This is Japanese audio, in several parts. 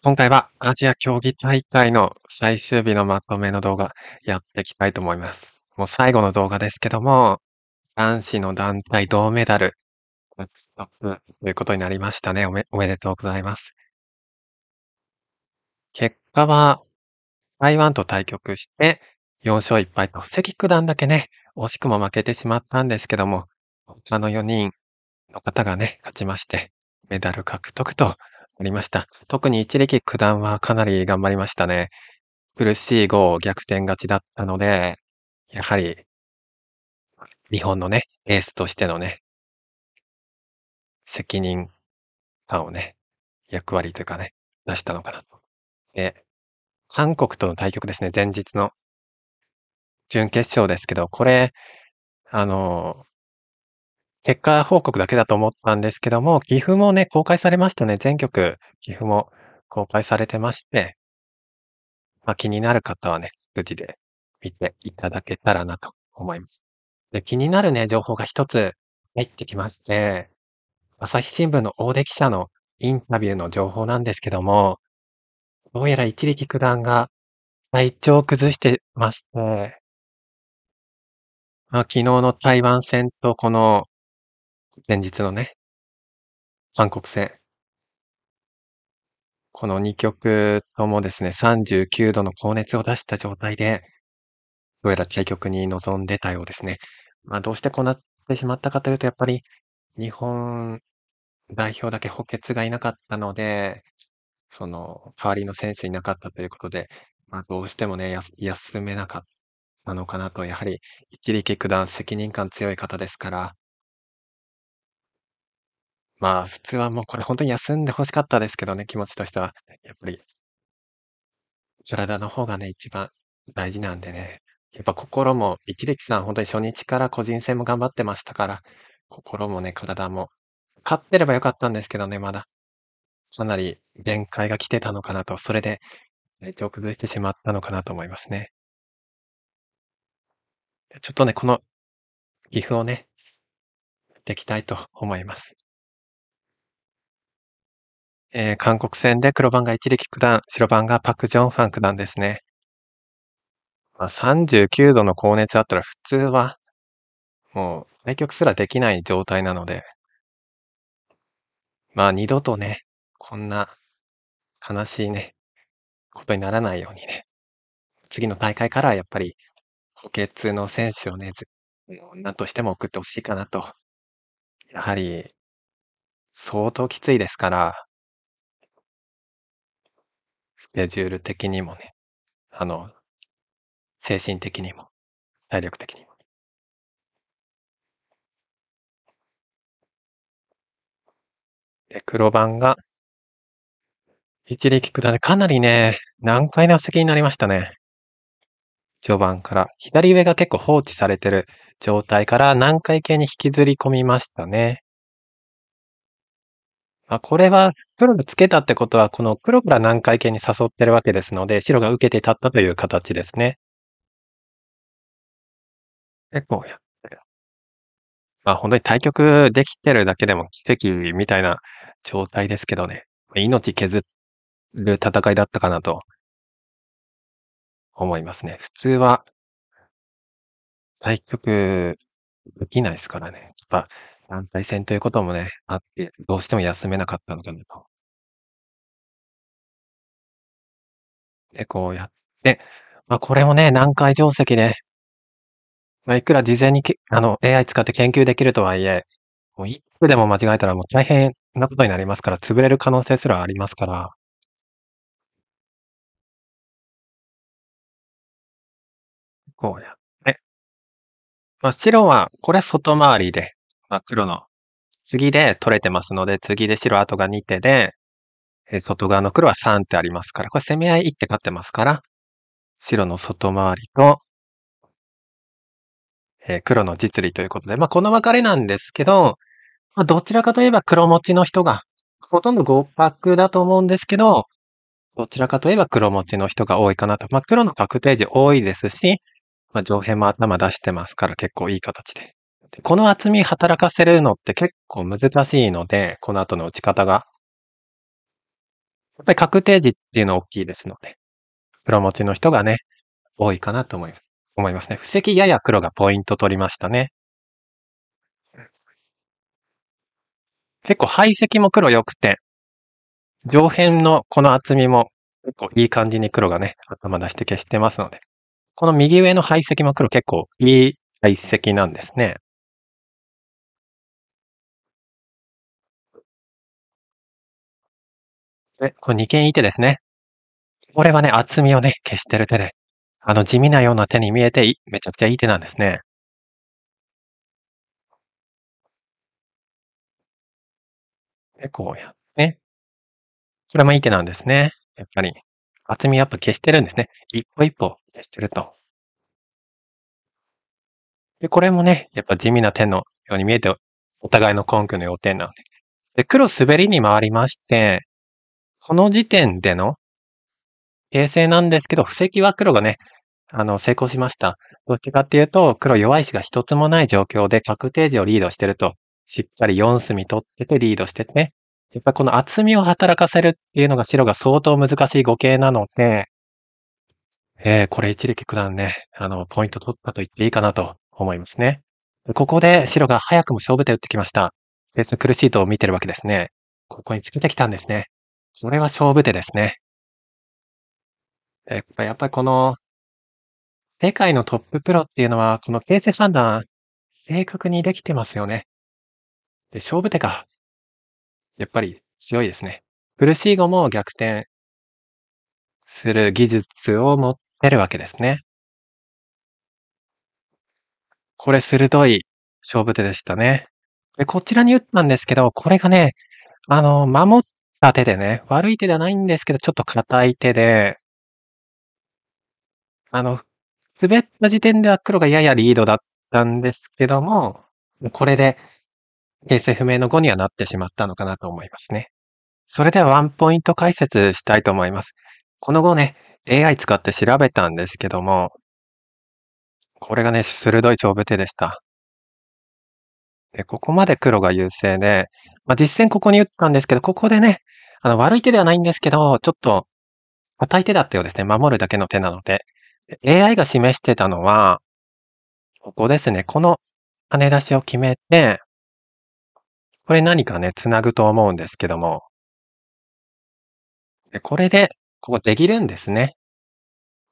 今回はアジア競技大会の最終日のまとめの動画やっていきたいと思います。もう最後の動画ですけども、男子の団体銅メダル、ということになりましたね。おめ、おめでとうございます。結果は、台湾と対局して、4勝1敗と、関九段だけね、惜しくも負けてしまったんですけども、他の4人の方がね、勝ちまして、メダル獲得とありました。特に一力九段はかなり頑張りましたね。苦しい号を逆転勝ちだったので、やはり日本のね、エースとしてのね、責任感をね、役割というかね、出したのかなと。で、韓国との対局ですね、前日の準決勝ですけど、これ、あの、結果報告だけだと思ったんですけども、岐阜もね、公開されましたね。全曲、岐阜も公開されてまして、まあ、気になる方はね、無事で見ていただけたらなと思います。で気になるね、情報が一つ入ってきまして、朝日新聞の大出記者のインタビューの情報なんですけども、どうやら一力九段が体調を崩してまして、まあ、昨日の台湾戦とこの前日のね、韓国戦。この2曲ともですね、39度の高熱を出した状態で、どうやら対局に臨んでたようですね。まあ、どうしてこうなってしまったかというと、やっぱり日本代表だけ補欠がいなかったので、その代わりの選手いなかったということで、まあ、どうしてもね、休めなかったのかなと、やはり一力九段責任感強い方ですから、まあ、普通はもうこれ本当に休んで欲しかったですけどね、気持ちとしては。やっぱり体の方がね、一番大事なんでね。やっぱ心も一力さん本当に初日から個人戦も頑張ってましたから、心もね、体も、勝ってれば良かったんですけどね、まだ。かなり限界が来てたのかなと、それで体調を崩してしまったのかなと思いますね。ちょっとね、この、岐阜をね、振っていきたいと思います。えー、韓国戦で黒番が一力九段、白番がパク・ジョンファン九段ですね。まあ、39度の高熱あったら普通は、もう対局すらできない状態なので、まあ二度とね、こんな悲しいね、ことにならないようにね、次の大会からやっぱり補欠の選手をね、何としても送ってほしいかなと。やはり、相当きついですから、デジュール的にもね、あの、精神的にも、体力的にも。で、黒番が、一力下でかなりね、難解な席になりましたね。序盤から、左上が結構放置されてる状態から難解系に引きずり込みましたね。あ、これは黒がつけたってことは、この黒から何回系に誘ってるわけですので、白が受けて立ったという形ですね。結構やってる。まあ本当に対局できてるだけでも奇跡みたいな状態ですけどね。命削る戦いだったかなと思いますね。普通は対局できないですからね。やっぱ団体戦ということもね、あって、どうしても休めなかったのかなと。で、こうやって、ま、あ、これもね、難解定石でま、あ、いくら事前にけあの、AI 使って研究できるとはいえ、もう一歩でも間違えたらもう大変なことになりますから、潰れる可能性すらありますから。こうやって。ま、白はこれ外回りでまあ、黒の次で取れてますので、次で白後が2手で、え外側の黒は3手ありますから、これ攻め合い1手勝ってますから、白の外回りと、え黒の実利ということで、まあ、この分かれなんですけど、まあ、どちらかといえば黒持ちの人が、ほとんど5パックだと思うんですけど、どちらかといえば黒持ちの人が多いかなと。まあ、黒の確定時多いですし、まあ、上辺も頭出してますから結構いい形でこの厚み働かせるのって結構難しいので、この後の打ち方が。やっぱり確定時っていうのは大きいですので、プロ持ちの人がね、多いかなと思います思いますね。布石やや黒がポイント取りましたね。結構排斥も黒良くて、上辺のこの厚みも結構いい感じに黒がね、頭出して消してますので、この右上の排斥も黒結構いい排石なんですね。で、これ二間いてですね。これはね、厚みをね、消してる手で、あの、地味なような手に見えて、めちゃくちゃいい手なんですね。で、こうやって。これもいい手なんですね。やっぱり。厚みやっぱ消してるんですね。一歩一歩消してると。で、これもね、やっぱ地味な手のように見えて、お互いの根拠の要点なので。で、黒滑りに回りまして、この時点での平成なんですけど、布石は黒がね、あの、成功しました。どっちかっていうと、黒弱い石が一つもない状況で確定時をリードしてると、しっかり4隅取っててリードしてて、ね、やっぱこの厚みを働かせるっていうのが白が相当難しい語形なので、えー、これ一力九段ね、あの、ポイント取ったと言っていいかなと思いますね。ここで白が早くも勝負手打ってきました。別の苦しいと見てるわけですね。ここにつけてきたんですね。これは勝負手ですね。ぱやっぱりこの、世界のトッププロっていうのは、この形勢判断、正確にできてますよね。で、勝負手か。やっぱり強いですね。苦しい後も逆転する技術を持ってるわけですね。これ鋭い勝負手でしたね。で、こちらに打ったんですけど、これがね、あの、守った手でね。悪い手ではないんですけど、ちょっと硬い手で、あの、滑った時点では黒がややリードだったんですけども、これで、形勢不明の5にはなってしまったのかなと思いますね。それではワンポイント解説したいと思います。この後ね、AI 使って調べたんですけども、これがね、鋭い勝負手でした。でここまで黒が優勢で、まあ、実戦ここに打ったんですけど、ここでね、あの、悪い手ではないんですけど、ちょっと、硬い手だったようですね。守るだけの手なので。AI が示してたのは、ここですね。この跳ね出しを決めて、これ何かね、繋ぐと思うんですけども。でこれで、ここできるんですね。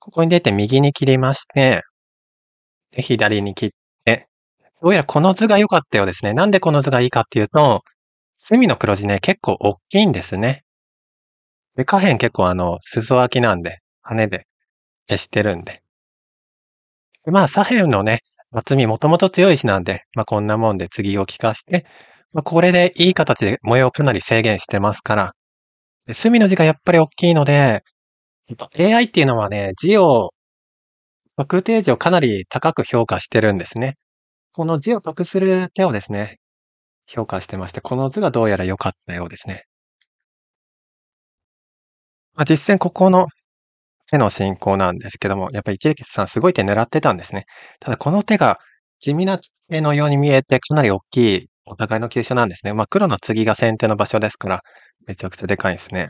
ここに出て右に切りまして、で左に切って、どうやらこの図が良かったようですね。なんでこの図がいいかっていうと、隅の黒字ね、結構大きいんですね。で、下辺結構あの、裾空きなんで、羽で消してるんで。でまあ、左辺のね、厚みもともと強い石なんで、まあこんなもんで次を利かして、まあこれでいい形で模様をかなり制限してますから、で隅の字がやっぱり大きいので、っ AI っていうのはね、字を、ま空挺字をかなり高く評価してるんですね。この字を得する手をですね、評価してまして、この図がどうやら良かったようですね。まあ、実戦ここの手の進行なんですけども、やっぱり一力さんすごい手狙ってたんですね。ただこの手が地味な手のように見えてかなり大きいお互いの急所なんですね。まあ黒の次が先手の場所ですから、めちゃくちゃでかいですね。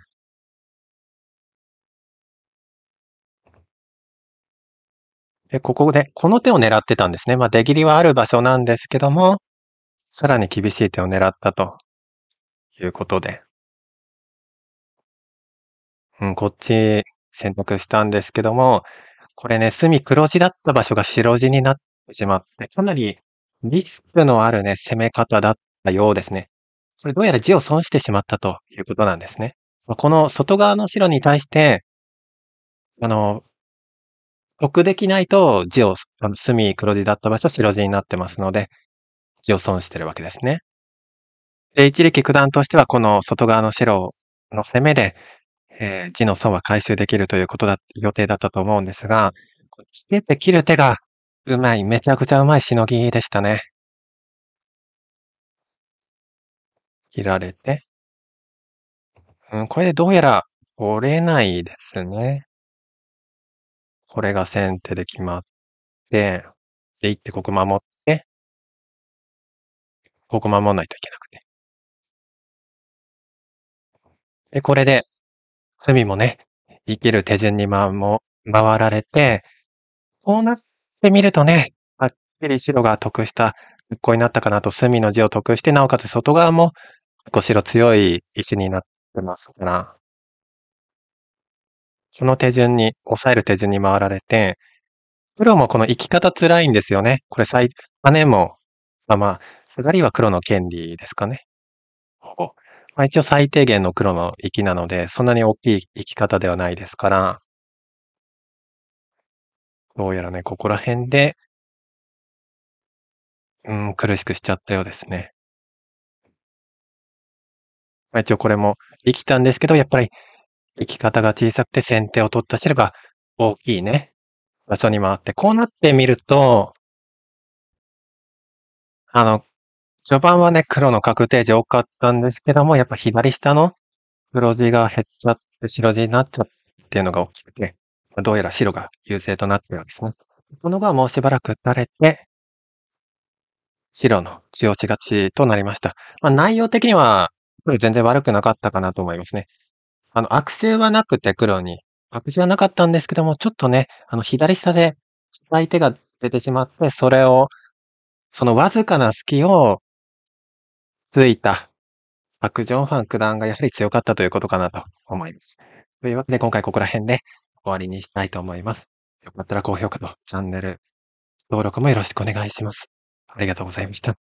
で、ここで、この手を狙ってたんですね。まあ出切りはある場所なんですけども、さらに厳しい手を狙ったということで、うん、こっち選択したんですけども、これね、隅黒地だった場所が白地になってしまって、かなりリスクのあるね、攻め方だったようですね。これどうやら地を損してしまったということなんですね。この外側の白に対して、あの、得できないと地を、あの隅黒地だった場所白地になってますので、地を損してるわけですね。で、一力九段としてはこの外側の白の攻めで、えー、地の損は回収できるということだ、予定だったと思うんですが、つけて切る手がうまい、めちゃくちゃうまいしのぎでしたね。切られて。うん、これでどうやら折れないですね。これが先手で決まって、で、一手ここ守っここ守らないといけなくて。で、これで、隅もね、生きる手順にまも回られて、こうなってみるとね、はっきり白が得したこうになったかなと、隅の字を得して、なおかつ外側も結構白強い石になってますから、その手順に、抑える手順に回られて、プロもこの生き方辛いんですよね。これ最、姉も、まあまあ、すがりは黒の権利ですかね。まあ、一応最低限の黒の域なので、そんなに大きい生き方ではないですから、どうやらね、ここら辺で、うん、苦しくしちゃったようですね。まあ、一応これも生きたんですけど、やっぱり生き方が小さくて先手を取った白が大きいね、場所に回って、こうなってみると、あの、序盤はね、黒の確定地多かったんですけども、やっぱ左下の黒字が減っちゃって、白字になっちゃっていうのが大きくて、どうやら白が優勢となってるわけですね。この後はもうしばらく垂れて、白の強落しがちとなりました。まあ、内容的には、これ全然悪くなかったかなと思いますね。あの、悪性はなくて黒に、悪性はなかったんですけども、ちょっとね、あの、左下で相手が出てしまって、それを、そのわずかな隙をついた、パク・ジョンファン九段がやはり強かったということかなと思います。というわけで今回ここら辺で終わりにしたいと思います。よかったら高評価とチャンネル登録もよろしくお願いします。ありがとうございました。